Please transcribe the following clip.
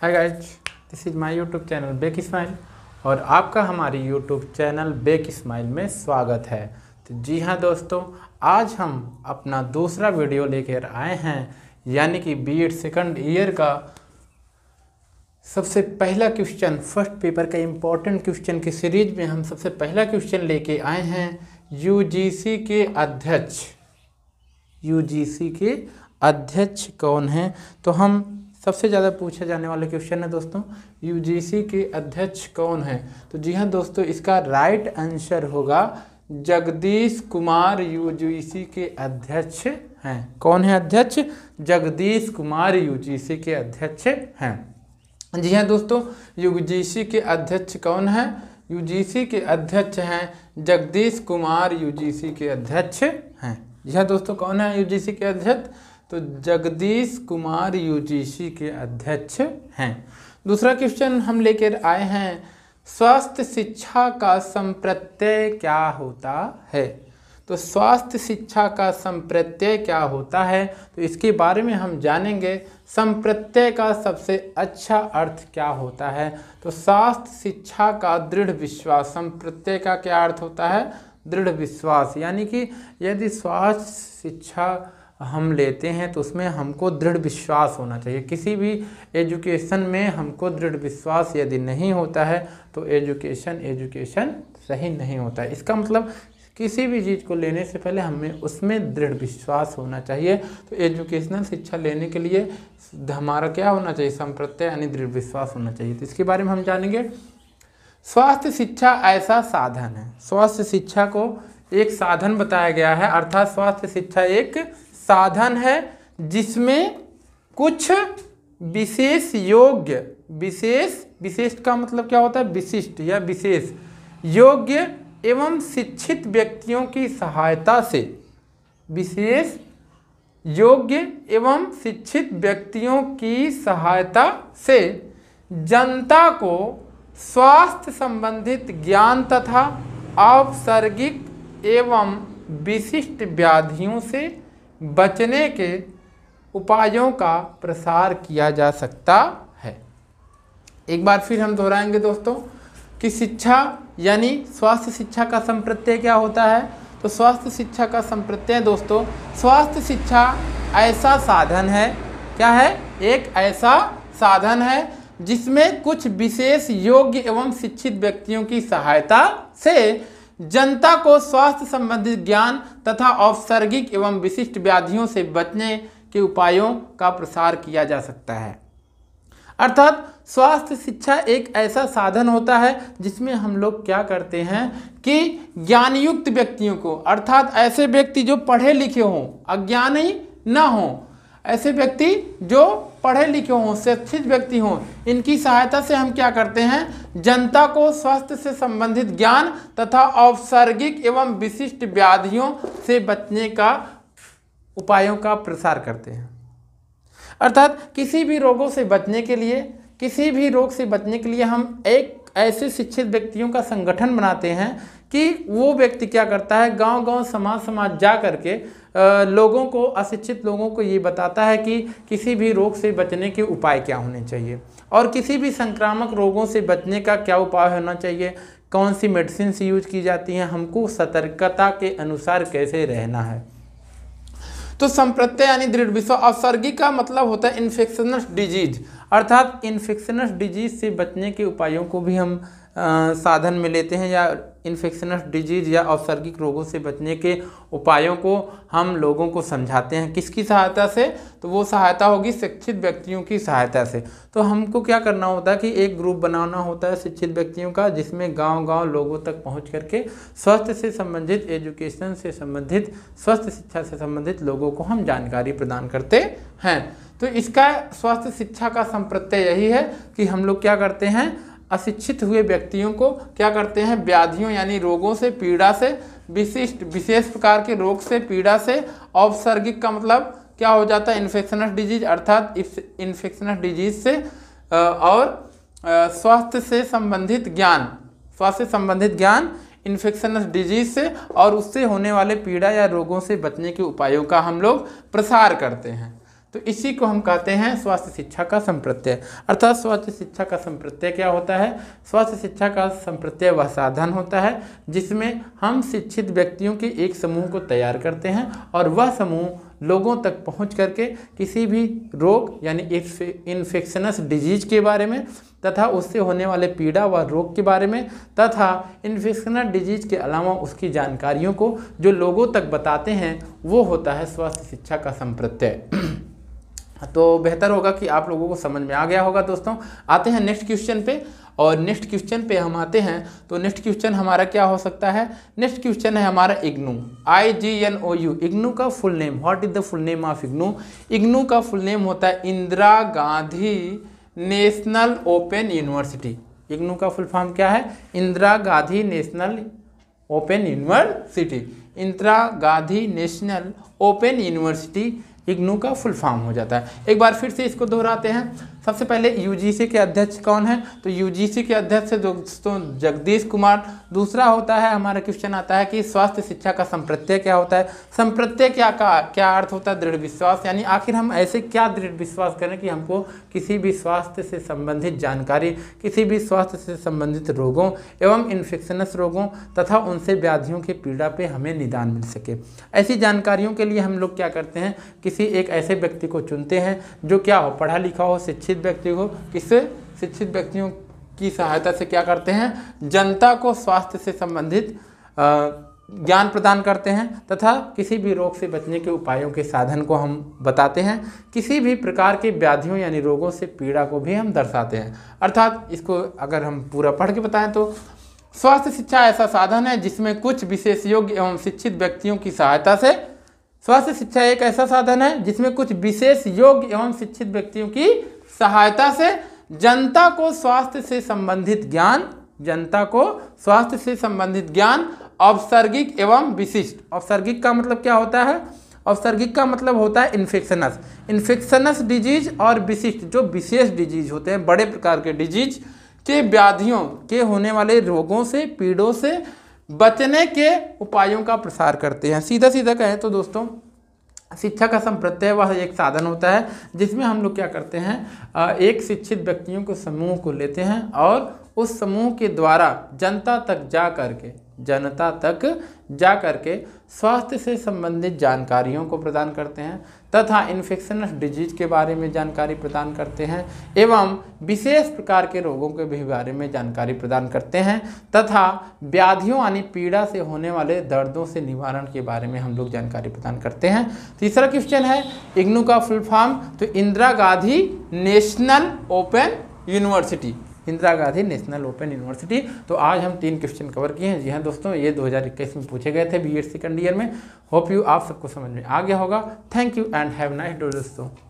hi guys this is my YouTube channel bake smile और आपका हमारी यूट्यूब चैनल बेक स्माइल में स्वागत है तो जी हाँ दोस्तों आज हम अपना दूसरा वीडियो लेकर आए हैं यानी कि बी एड सेकेंड ईयर का सबसे पहला क्वेश्चन फर्स्ट पेपर का इम्पोर्टेंट क्वेश्चन की सीरीज में हम सबसे पहला क्वेश्चन लेके आए हैं यू के अध्यक्ष यू के अध्यक्ष कौन हैं तो हम सबसे ज़्यादा पूछे जाने वाले क्वेश्चन है दोस्तों यूजीसी के अध्यक्ष कौन है तो जी हाँ दोस्तों इसका राइट आंसर होगा जगदीश कुमार यूजीसी के अध्यक्ष हैं कौन है अध्यक्ष जगदीश कुमार यूजीसी के अध्यक्ष हैं जी हाँ दोस्तों यूजीसी के अध्यक्ष कौन है यूजीसी के अध्यक्ष हैं जगदीश कुमार यूजीसी के अध्यक्ष हैं जी हाँ दोस्तों कौन है यूजीसी के अध्यक्ष तो जगदीश कुमार यूजीसी के अध्यक्ष हैं दूसरा क्वेश्चन हम लेकर आए हैं स्वास्थ्य शिक्षा का संप्रत्यय क्या होता है तो स्वास्थ्य शिक्षा का संप्रत्यय क्या होता है तो इसके बारे में हम जानेंगे संप्रत्यय का सबसे अच्छा अर्थ क्या होता है तो स्वास्थ्य शिक्षा का दृढ़ विश्वास संप्रत्यय का क्या अर्थ होता है दृढ़ विश्वास यानी कि यदि स्वास्थ्य शिक्षा हम लेते हैं तो उसमें हमको दृढ़ विश्वास होना चाहिए किसी भी एजुकेशन में हमको दृढ़ विश्वास यदि नहीं होता है तो एजुकेशन एजुकेशन सही नहीं होता है इसका मतलब किसी भी चीज़ को लेने से पहले हमें उसमें दृढ़ विश्वास होना चाहिए तो एजुकेशनल शिक्षा लेने के लिए हमारा क्या होना चाहिए संप्रत्यय यानी दृढ़ विश्वास होना चाहिए तो इसके बारे में हम जानेंगे स्वास्थ्य शिक्षा ऐसा साधन है स्वास्थ्य शिक्षा को एक साधन बताया गया है अर्थात स्वास्थ्य शिक्षा एक साधन है जिसमें कुछ विशेष योग्य विशेष विशेष का मतलब क्या होता है विशिष्ट या विशेष योग्य एवं शिक्षित व्यक्तियों की सहायता से विशेष योग्य एवं शिक्षित व्यक्तियों की सहायता से जनता को स्वास्थ्य संबंधित ज्ञान तथा औपसर्गिक एवं विशिष्ट व्याधियों से बचने के उपायों का प्रसार किया जा सकता है एक बार फिर हम दोहराएंगे दोस्तों कि शिक्षा यानी स्वास्थ्य शिक्षा का संप्रत्यय क्या होता है तो स्वास्थ्य शिक्षा का संप्रत्यय दोस्तों स्वास्थ्य शिक्षा ऐसा साधन है क्या है एक ऐसा साधन है जिसमें कुछ विशेष योग्य एवं शिक्षित व्यक्तियों की सहायता से जनता को स्वास्थ्य संबंधित ज्ञान तथा औपसर्गिक एवं विशिष्ट व्याधियों से बचने के उपायों का प्रसार किया जा सकता है अर्थात स्वास्थ्य शिक्षा एक ऐसा साधन होता है जिसमें हम लोग क्या करते हैं कि ज्ञानयुक्त व्यक्तियों को अर्थात ऐसे व्यक्ति जो पढ़े लिखे हों अज्ञानी ना हों ऐसे व्यक्ति जो पढ़े लिखे हों शिक्षित व्यक्ति हों इनकी सहायता से हम क्या करते हैं जनता को स्वास्थ्य से संबंधित ज्ञान तथा औपसर्गिक एवं विशिष्ट व्याधियों से बचने का उपायों का प्रसार करते हैं अर्थात किसी भी रोगों से बचने के लिए किसी भी रोग से बचने के लिए हम एक ऐसे शिक्षित व्यक्तियों का संगठन बनाते हैं कि वो व्यक्ति क्या करता है गांव गांव समाज समाज जा करके लोगों को अशिक्षित लोगों को ये बताता है कि किसी भी रोग से बचने के उपाय क्या होने चाहिए और किसी भी संक्रामक रोगों से बचने का क्या उपाय होना चाहिए कौन सी मेडिसिन यूज की जाती हैं हमको सतर्कता के अनुसार कैसे रहना है तो संप्रत्यय यानी दृढ़ विश्व अवसर्गी का मतलब होता है इन्फेक्शनस डिजीज अर्थात इन्फेक्शनस डिजीज से बचने के उपायों को भी हम आ, साधन में लेते हैं या इन्फेक्शनस डिजीज या औसर्गिक रोगों से बचने के उपायों को हम लोगों को समझाते हैं किसकी सहायता से तो वो सहायता होगी शिक्षित व्यक्तियों की सहायता से तो हमको क्या करना होता है कि एक ग्रुप बनाना होता है शिक्षित व्यक्तियों का जिसमें गांव-गांव लोगों तक पहुंच करके स्वास्थ्य से संबंधित एजुकेशन से संबंधित स्वास्थ्य शिक्षा से संबंधित लोगों को हम जानकारी प्रदान करते हैं तो इसका स्वास्थ्य शिक्षा का संप्रत्यय यही है कि हम लोग क्या करते हैं अशिक्षित हुए व्यक्तियों को क्या करते हैं व्याधियों यानी रोगों से पीड़ा से विशिष्ट विशेष प्रकार के रोग से पीड़ा से औपसर्गिक का मतलब क्या हो जाता है इन्फेक्शनस डिजीज अर्थात इन्फेक्शनस डिजीज से और स्वास्थ्य से संबंधित ज्ञान स्वास्थ्य संबंधित ज्ञान इन्फेक्शनस डिजीज से और उससे होने वाले पीड़ा या रोगों से बचने के उपायों का हम लोग प्रसार करते हैं तो इसी को हम कहते हैं स्वास्थ्य शिक्षा का संप्रत्यय अर्थात स्वास्थ्य शिक्षा का संप्रत्यय क्या होता है स्वास्थ्य शिक्षा का संप्रत्यय वह साधन होता है जिसमें हम शिक्षित व्यक्तियों के एक समूह को तैयार करते हैं और वह समूह लोगों तक पहुंच करके किसी भी रोग यानी इन्फेक्शनस डिजीज के बारे में तथा उससे होने वाले पीड़ा व रोग के बारे में तथा इन्फेक्शनस डिजीज के अलावा उसकी जानकारियों को जो लोगों तक बताते हैं वो होता है स्वास्थ्य शिक्षा का संप्रत्यय तो बेहतर होगा कि आप लोगों को समझ में आ गया होगा दोस्तों आते हैं नेक्स्ट क्वेश्चन पे और नेक्स्ट क्वेश्चन पे हम आते हैं तो नेक्स्ट क्वेश्चन हमारा क्या हो सकता है नेक्स्ट क्वेश्चन है हमारा IGNOU I G N O U IGNOU का full name what is the full name of IGNOU IGNOU का फुल नेम होता है Indira Gandhi national open university IGNOU का फुल फॉर्म क्या है Indira Gandhi national open university Indira Gandhi national open university IGNOU का फुल फॉर्म हो जाता है एक बार फिर से इसको दोहराते हैं सबसे पहले यूजीसी के अध्यक्ष कौन है तो यूजीसी के अध्यक्ष दोस्तों जगदीश कुमार दूसरा होता है हमारा क्वेश्चन आता है कि स्वास्थ्य शिक्षा का संप्रत्यय क्या होता है संप्रत्यय क्या का क्या अर्थ होता है दृढ़ विश्वास यानी आखिर हम ऐसे क्या दृढ़ विश्वास करें कि हमको किसी भी स्वास्थ्य से संबंधित जानकारी किसी भी स्वास्थ्य से संबंधित रोगों एवं इन्फेक्शनस रोगों तथा उनसे व्याधियों के पीड़ा पर हमें निदान मिल सके ऐसी जानकारियों के लिए हम लोग क्या करते हैं किसी एक ऐसे व्यक्ति को चुनते हैं जो क्या हो पढ़ा लिखा हो शिक्षित शिक्षित व्यक्ति को किससे शिक्षित व्यक्तियों की सहायता से क्या करते हैं जनता को स्वास्थ्य से संबंधित ज्ञान प्रदान करते हैं तथा किसी भी रोग से बचने के उपायों के साधन को हम बताते हैं किसी भी प्रकार के व्याधियों यानी रोगों से पीड़ा को भी हम दर्शाते हैं अर्थात इसको अगर हम पूरा पढ़ के बताएं तो स्वास्थ्य शिक्षा ऐसा साधन है जिसमें कुछ विशेष योग्य एवं शिक्षित व्यक्तियों की सहायता से स्वास्थ्य शिक्षा एक ऐसा साधन है जिसमें कुछ विशेष योग्य एवं शिक्षित व्यक्तियों की सहायता से जनता को स्वास्थ्य से संबंधित ज्ञान जनता को स्वास्थ्य से संबंधित ज्ञान औपसर्गिक एवं विशिष्ट औपसर्गिक का मतलब क्या होता है औपसर्गिक का मतलब होता है इन्फेक्शनस इन्फेक्शनस डिजीज और विशिष्ट जो विशेष डिजीज होते हैं बड़े प्रकार के डिजीज के व्याधियों के होने वाले रोगों से पीड़ों से बचने के उपायों का प्रसार करते हैं सीधा सीधा कहें तो दोस्तों शिक्षा का संप्रत्यय वह एक साधन होता है जिसमें हम लोग क्या करते हैं एक शिक्षित व्यक्तियों को समूह को लेते हैं और उस समूह के द्वारा जनता तक जा करके जनता तक जा करके स्वास्थ्य से संबंधित जानकारियों को प्रदान करते हैं तथा इन्फेक्शनस डिजीज के बारे में जानकारी प्रदान करते हैं एवं विशेष प्रकार के रोगों के भी बारे में जानकारी प्रदान करते हैं तथा व्याधियों यानी पीड़ा से होने वाले दर्दों से निवारण के बारे में हम लोग जानकारी प्रदान करते हैं तीसरा क्वेश्चन है इग्नू का फुल फॉर्म तो Indira Gandhi national open university Indira Gandhi national open university तो आज हम तीन क्वेश्चन कवर किए हैं जी हाँ दोस्तों ये 2021 में पूछे गए थे बी सेकेंड ईयर में होप यू आप सबको समझ में आ गया होगा thank you and have nice day दोस्तों